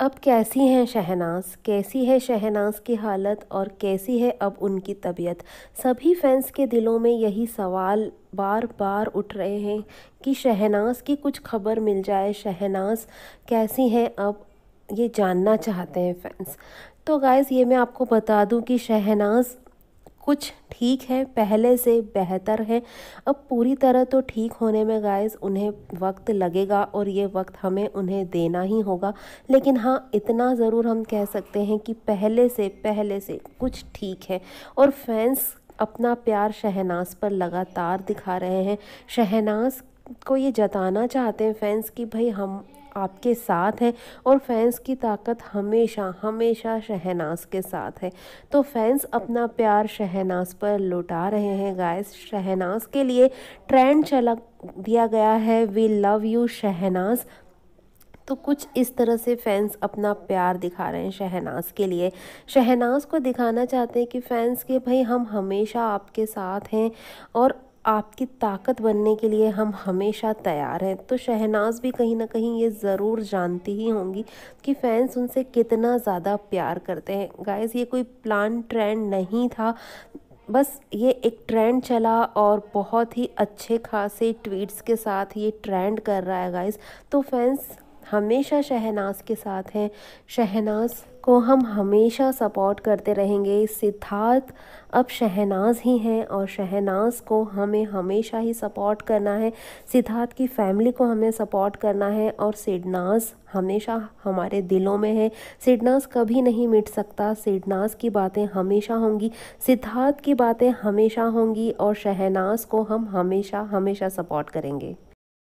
अब कैसी हैं शहनाज कैसी है शहनाज की हालत और कैसी है अब उनकी तबीयत सभी फैंस के दिलों में यही सवाल बार बार उठ रहे हैं कि शहनाज की कुछ खबर मिल जाए शहनाज कैसी हैं अब ये जानना चाहते हैं फैंस तो गाइज़ ये मैं आपको बता दूं कि शहनाज कुछ ठीक है पहले से बेहतर है अब पूरी तरह तो ठीक होने में गाइस उन्हें वक्त लगेगा और ये वक्त हमें उन्हें देना ही होगा लेकिन हाँ इतना ज़रूर हम कह सकते हैं कि पहले से पहले से कुछ ठीक है और फैंस अपना प्यार शहनाज पर लगातार दिखा रहे हैं शहनाज को ये जताना चाहते हैं फैंस कि भाई हम आपके साथ है और फैंस की ताकत हमेशा हमेशा शहनाज के साथ है तो फैंस अपना प्यार शहनाज पर लौटा रहे हैं गाइस शहनाज के लिए ट्रेंड चला दिया गया है वी लव यू शहनाज तो कुछ इस तरह से फैंस अपना प्यार दिखा रहे हैं शहनाज के लिए शहनाज को दिखाना चाहते हैं कि फैंस के भाई हम हमेशा आपके साथ हैं और आपकी ताकत बनने के लिए हम हमेशा तैयार हैं तो शहनाज भी कहीं ना कहीं ये ज़रूर जानती ही होंगी कि फैंस उनसे कितना ज़्यादा प्यार करते हैं गाइस ये कोई प्लान ट्रेंड नहीं था बस ये एक ट्रेंड चला और बहुत ही अच्छे खासे ट्वीट्स के साथ ये ट्रेंड कर रहा है गाइस तो फैंस हमेशा शहनाज के साथ हैं शहनाज को हम हमेशा सपोर्ट करते रहेंगे सिद्धार्थ अब शहनाज ही हैं और शहनाज को हमें हमेशा ही सपोर्ट करना है सिद्धार्थ की फैमिली को हमें सपोर्ट करना है और सिडनाज हमेशा हमारे दिलों में है सिडनाज कभी नहीं मिट सकता सिडनाज की बातें हमेशा होंगी सिद्धार्थ की बातें हमेशा होंगी और शहनाज को हम हमेशा हमेशा सपोर्ट करेंगे